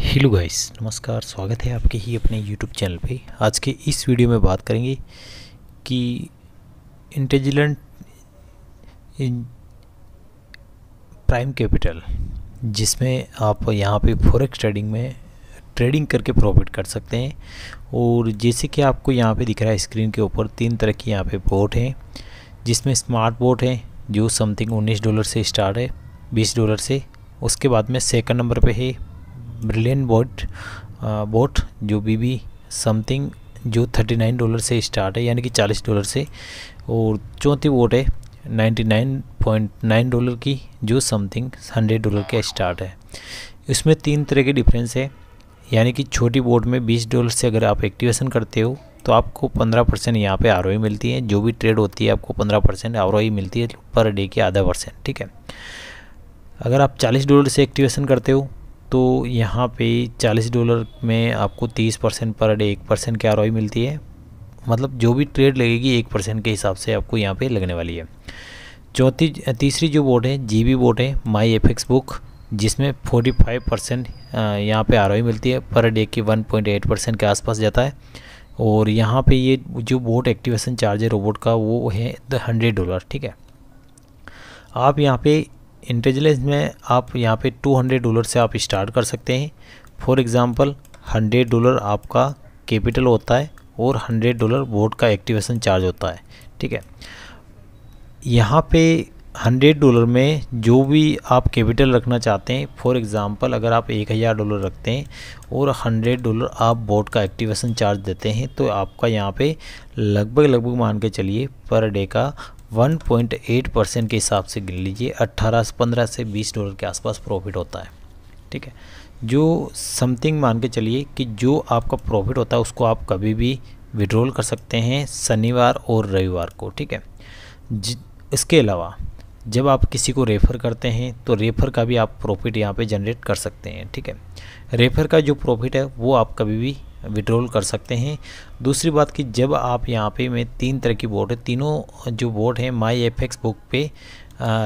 hello guys नमस्कार स्वागत है आपके ही अपने यूट्यूब चैनल पे आज के इस वीडियो में बात करेंगे कि इंटेलिजेंट प्राइम कैपिटल जिसमें आप यहाँ पे फॉरेक्स ट्रेडिंग में ट्रेडिंग करके प्रॉफिट कर सकते हैं और जैसे कि आपको यहाँ पे दिख रहा है स्क्रीन के ऊपर तीन तरह की यहाँ पे बोट हैं जिसमें स्मार्ट बोट हैं जो समथिंग उन्नीस डॉलर से स्टार्ट है बीस डॉलर से उसके बाद में सेकंड नंबर पे है ब्रिलियन बोट बोट जो बी बी समथिंग जो 39 डॉलर से स्टार्ट है यानी कि 40 डॉलर से और चौथी बोट है 99.9 डॉलर की जो समथिंग 100 डॉलर का स्टार्ट है इसमें तीन तरह के डिफरेंस है यानी कि छोटी बोट में 20 डॉलर से अगर आप एक्टिवेशन करते हो तो आपको 15 परसेंट यहाँ पर आर मिलती है जो भी ट्रेड होती है आपको 15 परसेंट आर मिलती है पर डे की आधा परसेंट ठीक है अगर आप 40 डॉलर से एक्टिवेशन करते हो तो यहाँ पे 40 डॉलर में आपको 30 परसेंट पर डे एक परसेंट की आर मिलती है मतलब जो भी ट्रेड लगेगी एक परसेंट के हिसाब से आपको यहाँ पे लगने वाली है चौथी तीसरी जो बोट है जी बी बोट है माई एफ एक्स बुक जिसमें 45 परसेंट यहाँ पर आर मिलती है पर डे की 1.8 परसेंट के आसपास जाता है और यहाँ पे ये जो बोट एक्टिवेशन चार्ज है रोबोट का वो है हंड्रेड डॉलर ठीक है आप यहाँ पे इंटेलिजेंस में आप यहाँ पे 200 डॉलर से आप स्टार्ट कर सकते हैं फॉर एग्ज़ाम्पल 100 डॉलर आपका कैपिटल होता है और 100 डॉलर बोर्ड का एक्टिवेशन चार्ज होता है ठीक है यहाँ पे 100 डॉलर में जो भी आप कैपिटल रखना चाहते हैं फॉर एग्ज़ाम्पल अगर आप एक हज़ार डॉलर रखते हैं और 100 डॉलर आप बोर्ड का एक्टिवेशन चार्ज देते हैं तो आपका यहाँ पे लगभग लगभग मान के चलिए पर डे का 1.8 परसेंट के हिसाब से गिन लीजिए 18 से 15 से 20 डॉलर के आसपास प्रॉफिट होता है ठीक है जो समथिंग मान के चलिए कि जो आपका प्रॉफिट होता है उसको आप कभी भी विड्रॉल कर सकते हैं शनिवार और रविवार को ठीक है इसके अलावा जब आप किसी को रेफ़र करते हैं तो रेफ़र का भी आप प्रॉफिट यहाँ पे जनरेट कर सकते हैं ठीक है रेफ़र का जो प्रॉफिट है वो आप कभी भी विड्रॉल कर सकते हैं दूसरी बात कि जब आप यहाँ पे में तीन तरह की बोर्ड है तीनों जो बोर्ड है माई एफ एक्स बुक पे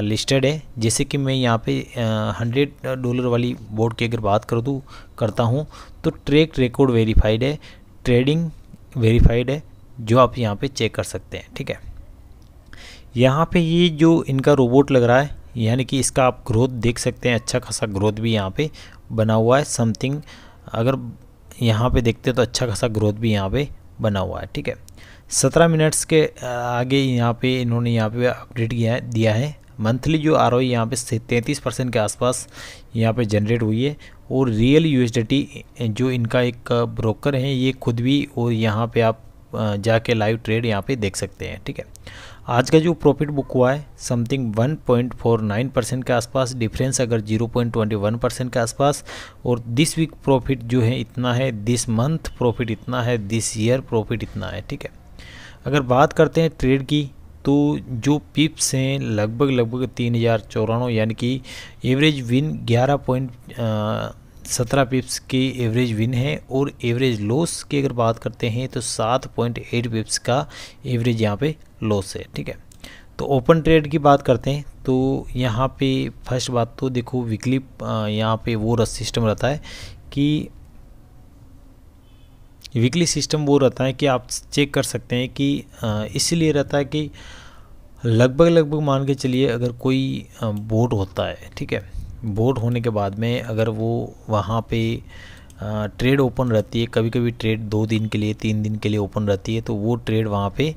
लिस्टेड है जैसे कि मैं यहाँ पे हंड्रेड डॉलर वाली बोर्ड की अगर बात कर दूँ तो करता हूँ तो ट्रेक रिकॉर्ड वेरीफाइड है ट्रेडिंग वेरीफाइड है जो आप यहाँ पे चेक कर सकते हैं ठीक है यहाँ पे ये जो इनका रोबोट लग रहा है यानी कि इसका आप ग्रोथ देख सकते हैं अच्छा खासा ग्रोथ भी यहाँ पे बना हुआ है समथिंग अगर यहाँ पे देखते हैं तो अच्छा खासा ग्रोथ भी यहाँ पे बना हुआ है ठीक है सत्रह मिनट्स के आगे यहाँ पे इन्होंने यहाँ पे अपडेट किया दिया है मंथली जो आर ओ e यहाँ पर तैंतीस परसेंट के आसपास यहाँ पे जनरेट हुई है और रियल यू जो इनका एक ब्रोकर है ये खुद भी और यहाँ पे आप जाके लाइव ट्रेड यहाँ पे देख सकते हैं ठीक है आज का जो प्रॉफिट बुक हुआ है समथिंग 1.49 परसेंट के आसपास डिफरेंस अगर 0.21 परसेंट के आसपास और दिस वीक प्रॉफिट जो है इतना है दिस मंथ प्रॉफिट इतना है दिस ईयर प्रॉफिट इतना है ठीक है अगर बात करते हैं ट्रेड की तो जो पिप्स हैं लगभग लगभग तीन हज़ार चौरानवे यानी कि एवरेज विन ग्यारह पॉइंट सत्रह पिप्स की एवरेज विन है और एवरेज लॉस की अगर बात करते हैं तो सात पॉइंट एट पिप्स का एवरेज यहाँ पे लॉस है ठीक है तो ओपन ट्रेड की बात करते हैं तो यहाँ पे फर्स्ट बात तो देखो वीकली यहाँ पे वो रस सिस्टम रहता है कि वीकली सिस्टम वो रहता है कि आप चेक कर सकते हैं कि इसलिए रहता है कि लगभग लगभग मान के चलिए अगर कोई बोट होता है ठीक है बोर्ड होने के बाद में अगर वो वहाँ पे ट्रेड ओपन रहती है कभी कभी ट्रेड दो दिन के लिए तीन दिन के लिए ओपन रहती है तो वो ट्रेड वहाँ पे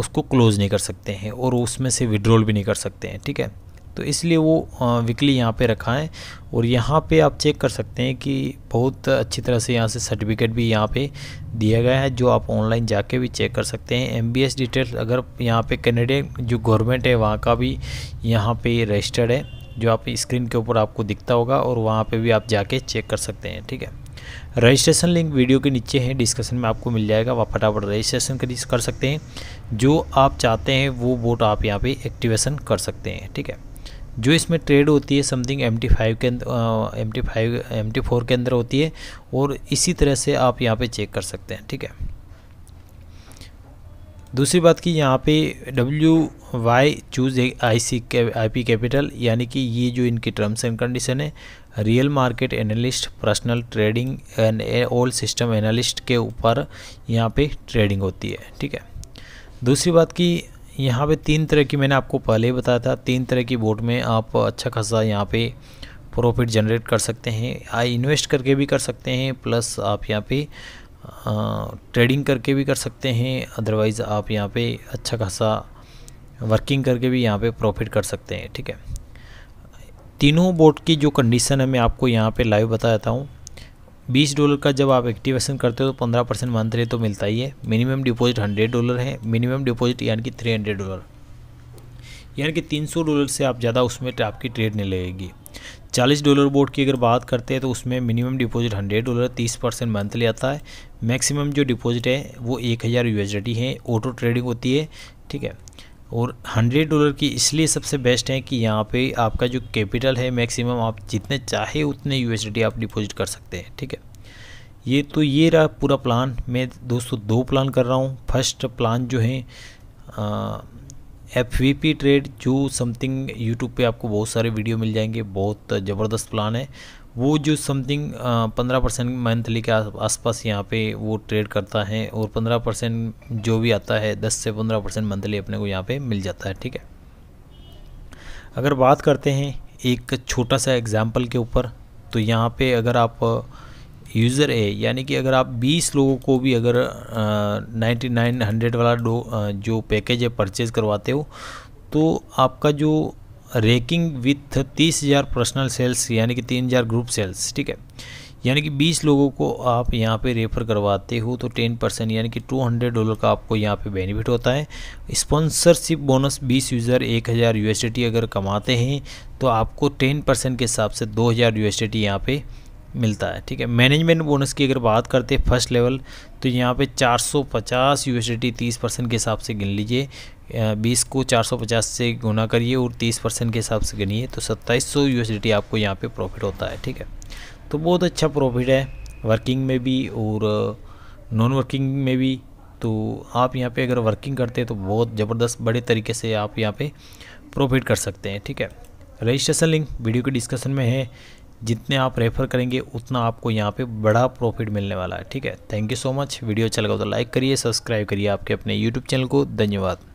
उसको क्लोज़ नहीं कर सकते हैं और उसमें से विड्रॉल भी नहीं कर सकते हैं ठीक है तो इसलिए वो वीकली यहाँ पे रखा है और यहाँ पे आप चेक कर सकते हैं कि बहुत अच्छी तरह से यहाँ से सर्टिफिकेट भी यहाँ पे दिया गया है जो आप ऑनलाइन जाके भी चेक कर सकते हैं एम बी डिटेल अगर यहाँ पे कैनेडियन जो गवर्नमेंट है वहाँ का भी यहाँ पे रजिस्टर्ड है जो आप स्क्रीन के ऊपर आपको दिखता होगा और वहाँ पर भी आप जाके चेक कर सकते हैं ठीक है रजिस्ट्रेशन लिंक वीडियो के नीचे है डिस्कशन में आपको मिल जाएगा वहाँ फटाफट रजिस्ट्रेशन कर सकते हैं जो आप चाहते हैं वो बोट आप यहाँ पर एक्टिवेशन कर सकते हैं ठीक है जो इसमें ट्रेड होती है समथिंग एम टी फाइव के M T five M T four के अंदर होती है और इसी तरह से आप यहाँ पे चेक कर सकते हैं ठीक है दूसरी बात की यहाँ पे W Y choose A I C I P capital यानी कि ये जो इनकी टर्म्स एंड कंडीशन है real market analyst personal trading and all system analyst के ऊपर यहाँ पे ट्रेडिंग होती है ठीक है दूसरी बात कि यहाँ पे तीन तरह की मैंने आपको पहले ही बताया था तीन तरह की बोट में आप अच्छा खासा यहाँ पे प्रॉफिट जनरेट कर सकते हैं आई इन्वेस्ट करके भी कर सकते हैं प्लस आप यहाँ पे ट्रेडिंग करके भी कर सकते हैं अदरवाइज़ आप यहाँ पे अच्छा खासा वर्किंग करके भी यहाँ पे प्रॉफिट कर सकते हैं ठीक है तीनों बोट की जो कंडीशन है मैं आपको यहाँ पे लाइव बता देता हूँ बीस डॉलर का जब आप एक्टिवेशन करते हो तो पंद्रह परसेंट मंथली तो मिलता ही है मिनिमम डिपॉजिट हंड्रेड डॉलर है मिनिमम डिपॉजिट यानी कि थ्री हंड्रेड डॉलर यानी कि तीन सौ डॉलर से आप ज़्यादा उसमें आपकी ट्रेड नहीं लगेगी चालीस डॉलर बोर्ड की अगर बात करते हैं तो उसमें मिनिमम डिपॉजिट हंड्रेड डॉलर तीस परसेंट मंथली आता है मैक्सिमम जो डिपॉजिट है वो एक हज़ार यूएसडी है ऑटो ट्रेडिंग होती है ठीक है और हंड्रेड डॉलर की इसलिए सबसे बेस्ट है कि यहाँ पे आपका जो कैपिटल है मैक्सिमम आप जितने चाहे उतने यूएसडी आप डिपॉजिट कर सकते हैं ठीक है ये तो ये रहा पूरा प्लान मैं दोस्तों दो प्लान कर रहा हूँ फर्स्ट प्लान जो है एफ वी पी ट्रेड जो समथिंग यूट्यूब पे आपको बहुत सारे वीडियो मिल जाएंगे बहुत ज़बरदस्त प्लान है वो जो समथिंग पंद्रह परसेंट मंथली के आसपास यहाँ पे वो ट्रेड करता है और पंद्रह परसेंट जो भी आता है दस से पंद्रह परसेंट मंथली अपने को यहाँ पे मिल जाता है ठीक है अगर बात करते हैं एक छोटा सा एग्जाम्पल के ऊपर तो यहाँ पे अगर आप यूज़र है यानी कि अगर आप 20 लोगों को भी अगर नाइन्टी नाइन हंड्रेड वाला डो जो पैकेज है परचेज़ करवाते हो तो आपका जो रैकिंग विथ तीस हज़ार पर्सनल सेल्स यानी कि तीन हज़ार ग्रुप सेल्स ठीक है यानी कि बीस लोगों को आप यहाँ पे रेफ़र करवाते हो तो टेन परसेंट यानी कि टू हंड्रेड डॉलर का आपको यहाँ पे बेनिफिट होता है स्पॉन्सरशिप बोनस बीस यूज़र एक हज़ार यू अगर कमाते हैं तो आपको टेन परसेंट के हिसाब से दो हज़ार यू एस टी यहाँ पर मिलता है ठीक है मैनेजमेंट बोनस की अगर बात करते हैं फर्स्ट लेवल तो यहाँ पे 450 सौ पचास परसेंट के हिसाब से गिन लीजिए 20 को 450 से गुना करिए और 30 परसेंट के हिसाब से गिनिए तो 2700 यूएसडी आपको यहाँ पे प्रॉफिट होता है ठीक है तो बहुत अच्छा प्रॉफिट है वर्किंग में भी और नॉन वर्किंग में भी तो आप यहाँ पर अगर वर्किंग करते हैं तो बहुत ज़बरदस्त बड़े तरीके से आप यहाँ पर प्रॉफिट कर सकते हैं ठीक है रजिस्ट्रेशन लिंक वीडियो के डिस्कशन में है जितने आप रेफ़र करेंगे उतना आपको यहाँ पे बड़ा प्रॉफिट मिलने वाला है ठीक है thank you so much video अच्छा लगा तो लाइक करिए सब्सक्राइब करिए आपके अपने यूट्यूब चैनल को धन्यवाद